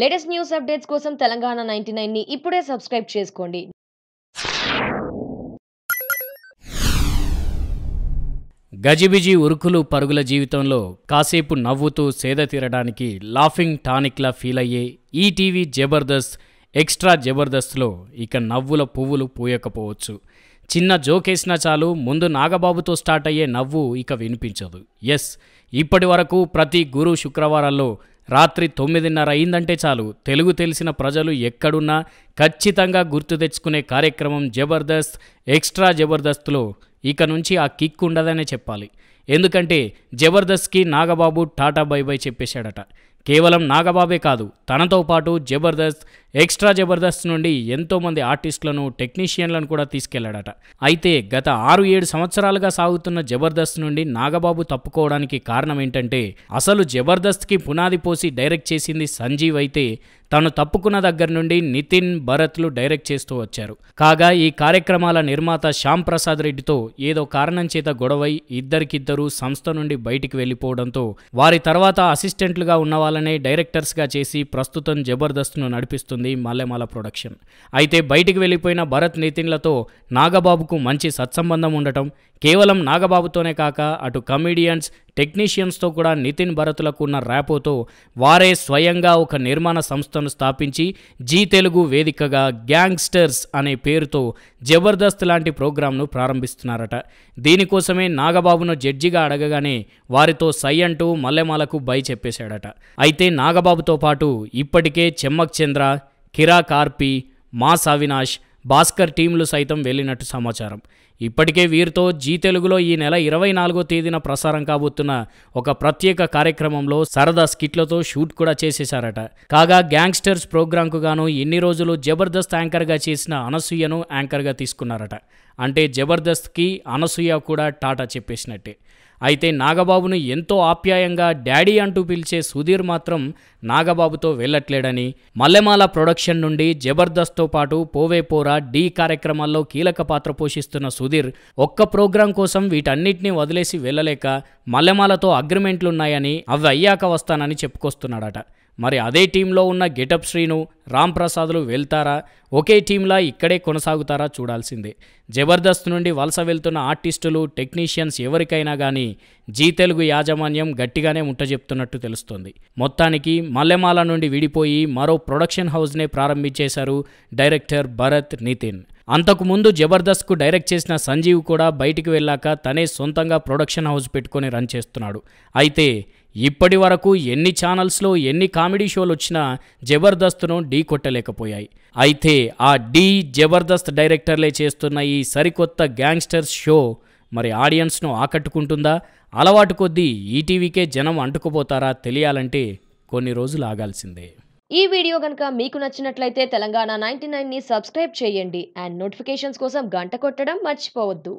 latest news updates కోసం Telangana ninety nine ని ఇప్పుడే సబ్స్క్రైబ్ చేసుకోండి గజిబిజి ఉరుకులు పరుగుల జీవితంలో కాసేపు నవ్వుతూ సేద తీరడానికి లాఫింగ్ టానిక్లా ఫీల్ అయ్యే ఈటీవీ జబర్దస్త్ ఎక్స్ట్రా జబర్దస్త్లో ఇక నవ్వుల పువ్వులు పూయకపోవచ్చు చిన్న జోకేసినా చాలు ముందు నాగబాబుతో స్టార్ట్ అయ్యే నవ్వు ఇక వినిపించదు ఎస్ ఇప్పటి వరకు ప్రతి గురు శుక్రవారాల్లో రాత్రి తొమ్మిదిన్నర అయిందంటే చాలు తెలుగు తెలిసిన ప్రజలు ఎక్కడున్నా ఖచ్చితంగా గుర్తు తెచ్చుకునే కార్యక్రమం జబర్దస్త్ ఎక్స్ట్రా జబర్దస్త్లో ఇక నుంచి ఆ కిక్ ఉండదనే చెప్పాలి ఎందుకంటే జబర్దస్త్కి నాగబాబు టాటా బై బై చెప్పేశాడట కేవలం నాగబాబే కాదు తనతో పాటు జబర్దస్త్ ఎక్స్ట్రా జబర్దస్త్ నుండి ఎంతోమంది ఆర్టిస్టులను టెక్నీషియన్లను కూడా తీసుకెళ్లాడట అయితే గత ఆరు ఏడు సంవత్సరాలుగా సాగుతున్న జబర్దస్త్ నుండి నాగబాబు తప్పుకోవడానికి కారణం ఏంటంటే అసలు జబర్దస్త్కి పునాది పోసి డైరెక్ట్ చేసింది సంజీవ్ అయితే తాను తప్పుకున్న దగ్గర నుండి నితిన్ భరత్లు డైరెక్ట్ చేస్తూ వచ్చారు కాగా ఈ కార్యక్రమాల నిర్మాత శ్యామ్ ప్రసాద్ రెడ్డితో ఏదో కారణం చేత గొడవై ఇద్దరికిద్దరూ సంస్థ నుండి బయటికి వెళ్ళిపోవడంతో వారి తర్వాత అసిస్టెంట్లుగా ఉన్న వాళ్ళనే డైరెక్టర్స్గా చేసి ప్రస్తుతం జబర్దస్త్ను నడిపిస్తుంది మల్లెమాల ప్రొడక్షన్ అయితే బయటికి వెళ్ళిపోయిన భరత్ నితిన్లతో నాగబాబుకు మంచి సత్సంబంధం ఉండటం కేవలం నాగబాబుతోనే కాక అటు కమీడియన్స్ టెక్నీషియన్స్తో కూడా నితిన్ భరత్లకు ఉన్న ర్యాపోతో వారే స్వయంగా ఒక నిర్మాణ సంస్థను స్థాపించి జీ తెలుగు వేదికగా గ్యాంగ్స్టర్స్ అనే పేరుతో జబర్దస్త్ లాంటి ప్రోగ్రాంను ప్రారంభిస్తున్నారట దీనికోసమే నాగబాబును జడ్జిగా అడగగానే వారితో సై అంటూ మల్లెమాలకు బై చెప్పేశాడట అయితే నాగబాబుతో పాటు ఇప్పటికే చెమ్మక్ చంద్ర కిరా కార్పి మాస్ అవినాష్ భాస్కర్ టీంలు సైతం వెళ్ళినట్టు సమాచారం ఇప్పటికే వీరితో జీ తెలుగులో ఈ నెల ఇరవై నాలుగో తేదీన ప్రసారం కాబోతున్న ఒక ప్రత్యేక కార్యక్రమంలో సరదా స్కిట్లతో షూట్ కూడా చేసేశారట కాగా గ్యాంగ్స్టర్స్ ప్రోగ్రాంకు గాను ఎన్ని రోజులు జబర్దస్త్ యాంకర్గా చేసిన అనసూయను యాంకర్గా తీసుకున్నారట అంటే జబర్దస్త్కి అనసూయ కూడా టాటా చెప్పేసినట్టే అయితే నాగబాబును ఎంతో ఆప్యాయంగా డాడీ అంటూ పిలిచే సుధీర్ మాత్రం నాగబాబుతో వెళ్ళట్లేడని మల్లెమాల ప్రొడక్షన్ నుండి జబర్దస్త్తో పాటు పోవే పోరా కార్యక్రమాల్లో కీలక పాత్ర పోషిస్తున్న సుధీర్ ఒక్క ప్రోగ్రాం కోసం వీటన్నిటినీ వదిలేసి వెళ్ళలేక మల్లెమాలతో అగ్రిమెంట్లున్నాయని అవి అయ్యాక వస్తానని చెప్పుకొస్తున్నాడట మరి అదే టీంలో ఉన్న గెటప్ శ్రీను రామ్ ప్రసాద్లు వెళ్తారా ఒకే టీంలా ఇక్కడే కొనసాగుతారా చూడాల్సిందే జబర్దస్త్ నుండి వలస వెళ్తున్న ఆర్టిస్టులు టెక్నీషియన్స్ ఎవరికైనా కానీ కానీ జీ తెలుగు యాజమాన్యం గట్టిగానే ముట్ట చెప్తున్నట్టు తెలుస్తోంది మొత్తానికి మల్లెమాల నుండి విడిపోయి మరో ప్రొడక్షన్ హౌస్నే ప్రారంభించేశారు డైరెక్టర్ భరత్ నితిన్ అంతకుముందు జబర్దస్త్కు డైరెక్ట్ చేసిన సంజీవ్ కూడా బయటికి వెళ్ళాక తనే సొంతంగా ప్రొడక్షన్ హౌస్ పెట్టుకొని రన్ చేస్తున్నాడు అయితే ఇప్పటి వరకు ఎన్ని ఛానల్స్లో ఎన్ని కామెడీ షోలు వచ్చినా జబర్దస్త్ను ఢీ కొట్టలేకపోయాయి అయితే ఆ డీ జబర్దస్త్ డైరెక్టర్లే చేస్తున్న ఈ సరికొత్త గ్యాంగ్స్టర్స్ షో మరి ఆడియన్స్ను ఆకట్టుకుంటుందా అలవాటు కొద్దీ ఈటీవీకే జనం అంటుకుపోతారా తెలియాలంటే కొన్ని రోజులు ఆగాల్సిందే ఈ వీడియో కనుక మీకు నచ్చినట్లయితే తెలంగాణ నైన్టీ నైన్ని సబ్స్క్రైబ్ చేయండి అండ్ నోటిఫికేషన్స్ కోసం గంట కొట్టడం మర్చిపోవద్దు